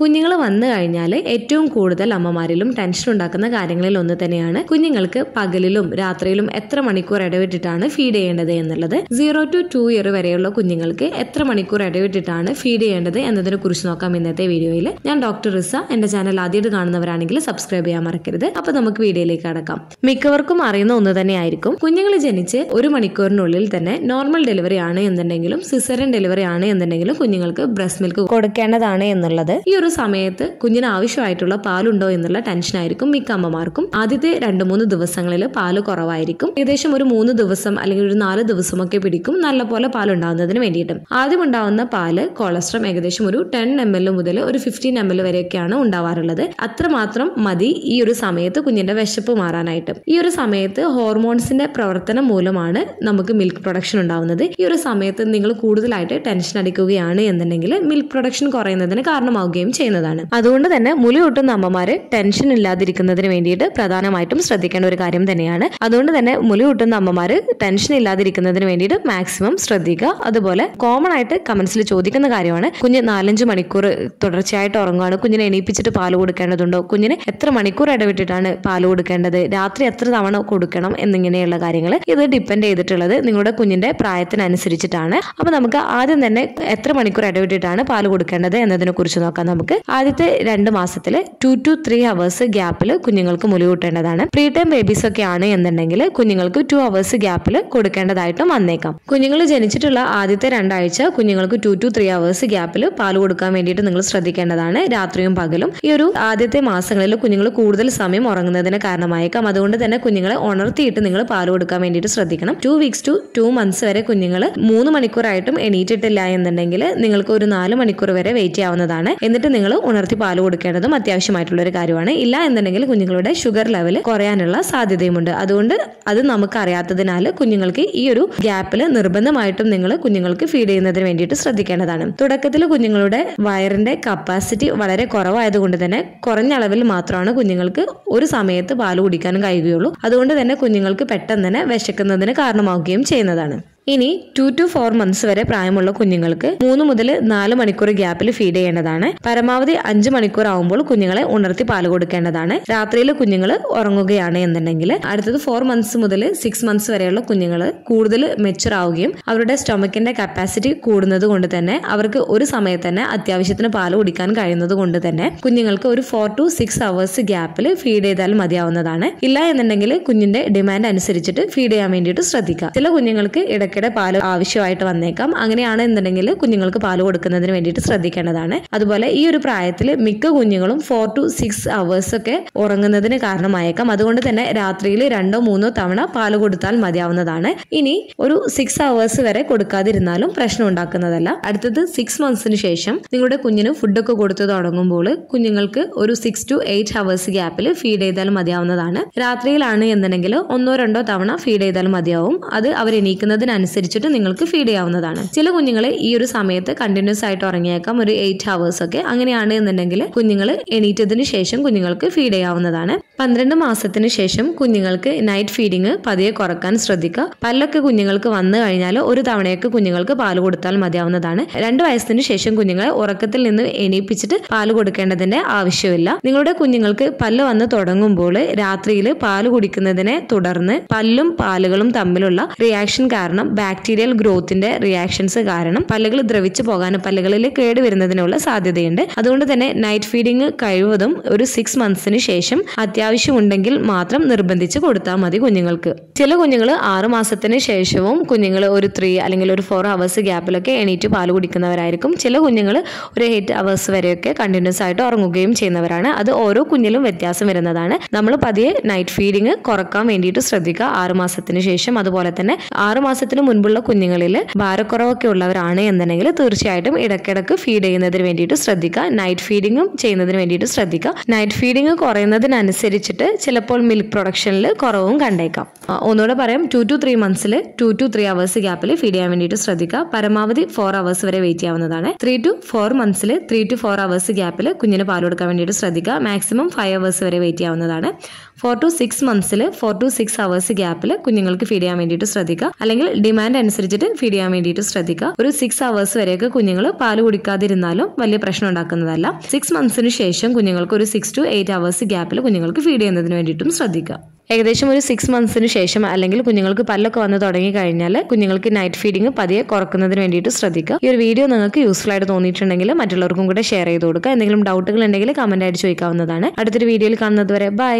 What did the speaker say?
കുഞ്ഞുങ്ങൾ വന്നു കഴിഞ്ഞാൽ ഏറ്റവും കൂടുതൽ അമ്മമാരിലും ടെൻഷൻ ഉണ്ടാക്കുന്ന കാര്യങ്ങളിൽ ഒന്ന് തന്നെയാണ് കുഞ്ഞുങ്ങൾക്ക് പകലിലും രാത്രിയിലും എത്ര മണിക്കൂർ ഇടവിട്ടിട്ടാണ് ഫീഡ് ചെയ്യേണ്ടത് എന്നുള്ളത് സീറോ ടു ടു ഇയർ വരെയുള്ള കുഞ്ഞുങ്ങൾക്ക് എത്ര മണിക്കൂർ ഇടവിട്ടിട്ടാണ് ഫീഡ് ചെയ്യേണ്ടത് എന്നതിനെ കുറിച്ച് നോക്കാം ഇന്നത്തെ വീഡിയോയിൽ ഞാൻ ഡോക്ടർ റിസ എന്റെ ചാനൽ ആദ്യമായിട്ട് കാണുന്നവരാണെങ്കിൽ സബ്സ്ക്രൈബ് ചെയ്യാൻ മറക്കരുത് അപ്പൊ നമുക്ക് വീഡിയോയിലേക്ക് കടക്കാം മിക്കവർക്കും അറിയുന്ന ഒന്ന് തന്നെയായിരിക്കും കുഞ്ഞുങ്ങൾ ജനിച്ച് ഒരു മണിക്കൂറിനുള്ളിൽ തന്നെ നോർമൽ ഡെലിവറി ആണ് എന്നുണ്ടെങ്കിലും സിസറിൻ ഡെലിവറി ആണ് എന്നുണ്ടെങ്കിലും കുഞ്ഞുങ്ങൾക്ക് ബ്രസ്റ്റ് മിൽക്ക് കൊടുക്കേണ്ടതാണ് എന്നുള്ളത് ഈ ഒരു ഒരു സമയത്ത് കുഞ്ഞിന് ആവശ്യമായിട്ടുള്ള പാലുണ്ടോ എന്നുള്ള ടെൻഷനായിരിക്കും മിക്ക അമ്മമാർക്കും ആദ്യത്തെ രണ്ട് മൂന്ന് ദിവസങ്ങളിൽ പാല് കുറവായിരിക്കും ഏകദേശം ഒരു മൂന്ന് ദിവസം അല്ലെങ്കിൽ ഒരു നാല് ദിവസമൊക്കെ പിടിക്കും നല്ല പോലെ ഉണ്ടാകുന്നതിന് വേണ്ടിയിട്ട് ആദ്യം ഉണ്ടാകുന്ന പാല് കൊളസ്ട്രോൾ ഏകദേശം ഒരു ടെൻ എം എൽ മുതൽ ഒരു ഫിഫ്റ്റീൻ എം എൽ വരെയൊക്കെയാണ് ഉണ്ടാവാറുള്ളത് അത്രമാത്രം മതി ഈ ഒരു സമയത്ത് കുഞ്ഞിന്റെ വിശപ്പ് മാറാനായിട്ട് ഈ ഒരു സമയത്ത് ഹോർമോൺസിന്റെ പ്രവർത്തനം മൂലമാണ് നമുക്ക് മിൽക്ക് പ്രൊഡക്ഷൻ ഉണ്ടാവുന്നത് ഈ ഒരു സമയത്ത് നിങ്ങൾ കൂടുതലായിട്ട് ടെൻഷൻ അടിക്കുകയാണ് എന്നുണ്ടെങ്കിൽ മിൽക്ക് പ്രൊഡക്ഷൻ കുറയുന്നതിന് കാരണമാവുകയും ചെയ്യുന്നതാണ് അതുകൊണ്ട് തന്നെ മുലി ഒട്ടുന്ന അമ്മമാര് ടെൻഷൻ ഇല്ലാതിരിക്കുന്നതിന് വേണ്ടിയിട്ട് പ്രധാനമായിട്ടും ശ്രദ്ധിക്കേണ്ട ഒരു കാര്യം തന്നെയാണ് അതുകൊണ്ട് തന്നെ മുലി ഒട്ടുന്ന അമ്മമാര് ടെൻഷൻ ഇല്ലാതിരിക്കുന്നതിന് വേണ്ടിയിട്ട് മാക്സിമം ശ്രദ്ധിക്കുക അതുപോലെ കോമൺ ആയിട്ട് കമന്റ്സിൽ ചോദിക്കുന്ന കാര്യമാണ് കുഞ്ഞ് നാലഞ്ച് മണിക്കൂർ തുടർച്ചയായിട്ട് ഉറങ്ങുകയാണ് കുഞ്ഞിനെ എണീപ്പിച്ചിട്ട് പാൽ കൊടുക്കേണ്ടതുണ്ടോ കുഞ്ഞിന് എത്ര മണിക്കൂർ ഇടവിട്ടിട്ടാണ് പാൽ കൊടുക്കേണ്ടത് രാത്രി എത്ര തവണ കൊടുക്കണം എന്നിങ്ങനെയുള്ള കാര്യങ്ങൾ ഇത് ഡിപ്പെൻഡ് ചെയ്തിട്ടുള്ളത് നിങ്ങളുടെ കുഞ്ഞിന്റെ പ്രായത്തിനനുസരിച്ചിട്ടാണ് അപ്പൊ നമുക്ക് ആദ്യം തന്നെ എത്ര മണിക്കൂർ ഇടവിട്ടിട്ടാണ് പാൽ കൊടുക്കേണ്ടത് എന്നതിനെ കുറിച്ച് നോക്കാം നമുക്ക് നമുക്ക് ആദ്യത്തെ രണ്ട് മാസത്തിൽ ടു ടു ത്രീ അവേഴ്സ് ഗ്യാപ്പിൽ കുഞ്ഞുങ്ങൾക്ക് മുലി കൂട്ടേണ്ടതാണ് പ്രീ ടൈം ബേബീസ് ഒക്കെ ആണ് എന്നുണ്ടെങ്കിൽ കുഞ്ഞുങ്ങൾക്ക് ടു അവേഴ്സ് ഗ്യാപ്പിൽ കൊടുക്കേണ്ടതായിട്ടും വന്നേക്കാം കുഞ്ഞുങ്ങൾ ജനിച്ചിട്ടുള്ള ആദ്യത്തെ രണ്ടാഴ്ച കുഞ്ഞുങ്ങൾക്ക് ടു ടു ത്രീ അവേഴ്സ് ഗ്യാപ്പിൽ പാൽ കൊടുക്കാൻ വേണ്ടിയിട്ട് നിങ്ങൾ ശ്രദ്ധിക്കേണ്ടതാണ് രാത്രിയും പകലും ഈ ഒരു ആദ്യത്തെ മാസങ്ങളിൽ കുഞ്ഞുങ്ങൾ കൂടുതൽ സമയം ഉറങ്ങുന്നതിന് കാരണമായേക്കാം അതുകൊണ്ട് തന്നെ കുഞ്ഞുങ്ങളെ ഉണർത്തിയിട്ട് നിങ്ങൾ പാൽ കൊടുക്കാൻ വേണ്ടിയിട്ട് ശ്രദ്ധിക്കണം two weeks to two months വരെ കുഞ്ഞുങ്ങൾ മൂന്ന് മണിക്കൂറായിട്ടും എണീറ്റിട്ടില്ല എന്നുണ്ടെങ്കിൽ നിങ്ങൾക്ക് ഒരു നാല് മണിക്കൂർ വരെ വെയിറ്റ് ചെയ്യാവുന്നതാണ് എന്നിട്ട് നിങ്ങൾ ഉണർത്തി പാൽ കൊടുക്കേണ്ടതും അത്യാവശ്യമായിട്ടുള്ള ഒരു കാര്യമാണ് ഇല്ല എന്നുണ്ടെങ്കിൽ കുഞ്ഞുങ്ങളുടെ ഷുഗർ ലെവൽ കുറയാനുള്ള സാധ്യതയുമുണ്ട് അതുകൊണ്ട് അത് നമുക്കറിയാത്തതിനാൽ കുഞ്ഞുങ്ങൾക്ക് ഈ ഒരു ഗ്യാപ്പിൽ നിർബന്ധമായിട്ടും നിങ്ങൾ കുഞ്ഞുങ്ങൾക്ക് ഫീഡ് ചെയ്യുന്നതിന് വേണ്ടിയിട്ട് ശ്രദ്ധിക്കേണ്ടതാണ് തുടക്കത്തിൽ കുഞ്ഞുങ്ങളുടെ വയറിന്റെ കപ്പാസിറ്റി വളരെ കുറവായതുകൊണ്ട് തന്നെ കുറഞ്ഞ അളവിൽ മാത്രമാണ് കുഞ്ഞുങ്ങൾക്ക് ഒരു സമയത്ത് പാൽ കുടിക്കാനും കഴിയുകയുള്ളൂ അതുകൊണ്ട് തന്നെ കുഞ്ഞുങ്ങൾക്ക് പെട്ടെന്ന് തന്നെ വിശക്കുന്നതിന് കാരണമാവുകയും ചെയ്യുന്നതാണ് ഇനി ടു ടു ഫോർ മന്ത്സ് വരെ പ്രായമുള്ള കുഞ്ഞുങ്ങൾക്ക് മൂന്ന് മുതൽ നാല് മണിക്കൂർ ഗ്യാപ്പിൽ ഫീഡ് ചെയ്യേണ്ടതാണ് പരമാവധി അഞ്ച് മണിക്കൂർ ആവുമ്പോൾ കുഞ്ഞുങ്ങളെ ഉണർത്തി പാല് കൊടുക്കേണ്ടതാണ് രാത്രിയിൽ കുഞ്ഞുങ്ങൾ ഉറങ്ങുകയാണ് എന്നുണ്ടെങ്കിൽ അടുത്തത് ഫോർ മന്ത്സ് മുതൽ സിക്സ് മന്ത്സ് വരെയുള്ള കുഞ്ഞുങ്ങൾ കൂടുതൽ മെച്ചുർ ആവുകയും അവരുടെ സ്റ്റൊമക്കിന്റെ കപ്പാസിറ്റി കൂടുന്നത് കൊണ്ട് തന്നെ അവർക്ക് ഒരു സമയത്ത് തന്നെ അത്യാവശ്യത്തിന് പാല് കുടിക്കാൻ കഴിയുന്നത് കൊണ്ട് തന്നെ കുഞ്ഞുങ്ങൾക്ക് ഒരു ഫോർ ടു സിക്സ് അവേഴ്സ് ഗ്യാപ്പിൽ ഫീഡ് ചെയ്താൽ മതിയാവുന്നതാണ് ഇല്ല എന്നുണ്ടെങ്കിൽ കുഞ്ഞിന്റെ ഡിമാൻഡ് അനുസരിച്ചിട്ട് ഫീഡ് ചെയ്യാൻ വേണ്ടിയിട്ട് ശ്രദ്ധിക്കുക ചില കുഞ്ഞുങ്ങൾക്ക് ഇടയ്ക്ക് ഇടയ്ക്കിടെ പാല് ആവശ്യമായിട്ട് വന്നേക്കാം അങ്ങനെയാണ് എന്നുണ്ടെങ്കിൽ കുഞ്ഞുങ്ങൾക്ക് പാൽ കൊടുക്കുന്നതിന് വേണ്ടിയിട്ട് ശ്രദ്ധിക്കേണ്ടതാണ് അതുപോലെ ഈ ഒരു പ്രായത്തിൽ മിക്ക കുഞ്ഞുങ്ങളും ഫോർ ടു സിക്സ് അവേഴ്സ് ഒക്കെ ഉറങ്ങുന്നതിന് കാരണമായേക്കാം അതുകൊണ്ട് തന്നെ രാത്രിയിൽ രണ്ടോ മൂന്നോ തവണ പാൽ കൊടുത്താൽ മതിയാവുന്നതാണ് ഇനി ഒരു സിക്സ് അവേഴ്സ് വരെ കൊടുക്കാതിരുന്നാലും പ്രശ്നം ഉണ്ടാക്കുന്നതല്ല അടുത്തത് സിക്സ് മന്ത്സിന് ശേഷം നിങ്ങളുടെ കുഞ്ഞിന് ഫുഡൊക്കെ കൊടുത്തു തുടങ്ങുമ്പോൾ കുഞ്ഞുങ്ങൾക്ക് ഒരു സിക്സ് ടു എയ്റ്റ് അവേഴ്സ് ഗ്യാപ്പിൽ ഫീഡ് ചെയ്താൽ മതിയാവുന്നതാണ് രാത്രിയിലാണ് എന്നുണ്ടെങ്കിൽ ഒന്നോ രണ്ടോ തവണ ഫീഡ് ചെയ്താൽ മതിയാവും അത് അവർ എണീക്കുന്നതിനനുസരിച്ച് അനുസരിച്ചിട്ട് നിങ്ങൾക്ക് ഫീഡ് ചെയ്യാവുന്നതാണ് ചില കുഞ്ഞുങ്ങളെ ഈ ഒരു സമയത്ത് കണ്ടിന്യൂസ് ആയിട്ട് ഉറങ്ങിയേക്കാം ഒരു എയ്റ്റ് ഹവേഴ്സ് ഒക്കെ അങ്ങനെയാണ് എന്നുണ്ടെങ്കിൽ കുഞ്ഞുങ്ങൾ എണീറ്റതിന് ശേഷം കുഞ്ഞുങ്ങൾക്ക് ഫീഡ് ചെയ്യാവുന്നതാണ് പന്ത്രണ്ട് മാസത്തിന് ശേഷം കുഞ്ഞുങ്ങൾക്ക് നൈറ്റ് ഫീഡിങ് പതിയെ കുറക്കാൻ ശ്രദ്ധിക്കുക പല്ലൊക്കെ കുഞ്ഞുങ്ങൾക്ക് വന്നു കഴിഞ്ഞാൽ ഒരു തവണയൊക്കെ കുഞ്ഞുങ്ങൾക്ക് പാല് കൊടുത്താൽ മതിയാവുന്നതാണ് രണ്ട് വയസ്സിന് ശേഷം കുഞ്ഞുങ്ങളെ ഉറക്കത്തിൽ നിന്ന് എണീപ്പിച്ചിട്ട് പാല് കൊടുക്കേണ്ടതിന്റെ ആവശ്യമില്ല നിങ്ങളുടെ കുഞ്ഞുങ്ങൾക്ക് പല്ല് വന്ന് തുടങ്ങുമ്പോൾ രാത്രിയിൽ പാല് കുടിക്കുന്നതിനെ തുടർന്ന് പല്ലും പാലുകളും തമ്മിലുള്ള റിയാക്ഷൻ കാരണം ബാക്ടീരിയൽ ഗ്രോത്തിന്റെ റിയാക്ഷൻസ് കാരണം പല്ലുകൾ ദ്രവിച്ചു പോകാനും പല്ലുകളിൽ കേട് വരുന്നതിനുള്ള സാധ്യതയുണ്ട് അതുകൊണ്ട് തന്നെ നൈറ്റ് ഫീഡിങ് കഴിവതും ഒരു സിക്സ് മന്ത്സിന് ശേഷം അത്യാവശ്യമുണ്ടെങ്കിൽ മാത്രം നിർബന്ധിച്ച് കൊടുത്താൽ മതി കുഞ്ഞുങ്ങൾക്ക് ചില കുഞ്ഞുങ്ങൾ ആറുമാസത്തിന് ശേഷവും കുഞ്ഞുങ്ങൾ ഒരു ത്രീ അല്ലെങ്കിൽ ഒരു ഫോർ അവേഴ്സ് ഗ്യാപ്പിലൊക്കെ എണീറ്റ് പാൽ കുടിക്കുന്നവരായിരിക്കും ചില കുഞ്ഞുങ്ങൾ ഒരു എയ്റ്റ് അവേഴ്സ് വരെയൊക്കെ കണ്ടിന്യൂസ് ആയിട്ട് ഉറങ്ങുകയും ചെയ്യുന്നവരാണ് അത് ഓരോ കുഞ്ഞിലും വ്യത്യാസം വരുന്നതാണ് നമ്മൾ പതിയെ നൈറ്റ് ഫീഡിങ് കുറക്കാൻ വേണ്ടിയിട്ട് ശ്രദ്ധിക്കുക ആറുമാസത്തിന് ശേഷം അതുപോലെ തന്നെ ആറുമാസത്തിന് പ്രസവത്തിന് മുൻപുള്ള കുഞ്ഞുങ്ങളിൽ ഭാരക്കുറവൊക്കെ ഉള്ളവരാണ് എന്നുണ്ടെങ്കിൽ തീർച്ചയായിട്ടും ഇടക്കിടക്ക് ഫീഡ് ചെയ്യുന്നതിന് വേണ്ടിയിട്ട് ശ്രദ്ധിക്കുക നൈറ്റ് ഫീഡിങ്ങും ചെയ്യുന്നതിന് വേണ്ടിയിട്ട് ശ്രദ്ധിക്കുക നൈറ്റ് ഫീഡിങ് കുറയുന്നതിനനുസരിച്ചിട്ട് ചിലപ്പോൾ മിൽക്ക് പ്രൊഡക്ഷനിൽ കുറവും കണ്ടേക്കാം ഒന്നുകൂടെ പറയാം ടു ടു ത്രീ മന്ത്സിൽ ടു ടു ത്രീ അവേഴ്സ് ഗ്യാപ്പിൽ ഫീഡ് ചെയ്യാൻ വേണ്ടിയിട്ട് ശ്രദ്ധിക്കുക പരമാവധി ഫോർ അവേഴ്സ് വരെ വെയിറ്റ് ചെയ്യാവുന്നതാണ് ത്രീ ടു ഫോർ മന്ത്സിൽ ത്രീ ടു ഫോർ അവേഴ്സ് ഗ്യാപ്പിൽ കുഞ്ഞിന് പാൽ കൊടുക്കാൻ വേണ്ടിയിട്ട് ശ്രദ്ധിക്കുക മാക്സിമം ഫൈവ് അവേഴ്സ് വരെ വെയിറ്റ് ചെയ്യാവുന്നതാണ് ഫോർ ടു സിക്സ് മന്ത്സിൽ ഫോർ ടു സിക്സ് അവേഴ്സ് ഗ്യാപ്പിൽ കുഞ്ഞുങ്ങൾക്ക് ഫീഡ് ചെയ്യാൻ വേണ്ടിയിട്ട് ശ്രദ്ധിക്കുക അല്ലെങ്കിൽ ഡിമാൻഡ് അനുസരിച്ചിട്ട് ഫീഡ് ചെയ്യാൻ വേണ്ടിയിട്ട് ശ്രദ്ധിക്കുക ഒരു സിക്സ് അവേഴ്സ് വരെയൊക്കെ കുഞ്ഞുങ്ങൾ പാൽ കുടിക്കാതിരുന്നാലും വലിയ പ്രശ്നം ഉണ്ടാക്കുന്നതല്ല സിക്സ് മന്ത്സിന് ശേഷം കുഞ്ഞുങ്ങൾക്ക് ഒരു സിക്സ് ടു എയ്റ്റ് അവേഴ്സ് ഗ്യാപ്പിൽ കുഞ്ഞുങ്ങൾക്ക് ഫീഡ് ചെയ്യുന്നതിന് വേണ്ടിയിട്ടും ശ്രദ്ധിക്കുക ഏകദേശം ഒരു സിക്സ് മന്ത്സിന് ശേഷം അല്ലെങ്കിൽ കുഞ്ഞുങ്ങൾക്ക് പല്ലൊക്കെ വന്ന് തുടങ്ങി കഴിഞ്ഞാൽ കുഞ്ഞുങ്ങൾക്ക് നൈറ്റ് ഫീഡിങ് പതിയെ കുറക്കുന്നതിന് വേണ്ടിയിട്ട് ശ്രദ്ധിക്കുക ഈ ഒരു വീഡിയോ നിങ്ങൾക്ക് യൂസ്ഫുൾ ആയിട്ട് തോന്നിയിട്ടുണ്ടെങ്കിൽ മറ്റുള്ളവർക്കും കൂടെ ഷെയർ ചെയ്ത് കൊടുക്കുക എന്തെങ്കിലും ഡൗട്ടുകൾ ഉണ്ടെങ്കിൽ കമന്റ് ആയിട്ട് ചോദിക്കാവുന്നതാണ് അടുത്തൊരു വീഡിയോയിൽ കാണുന്നത് വരെ ബൈ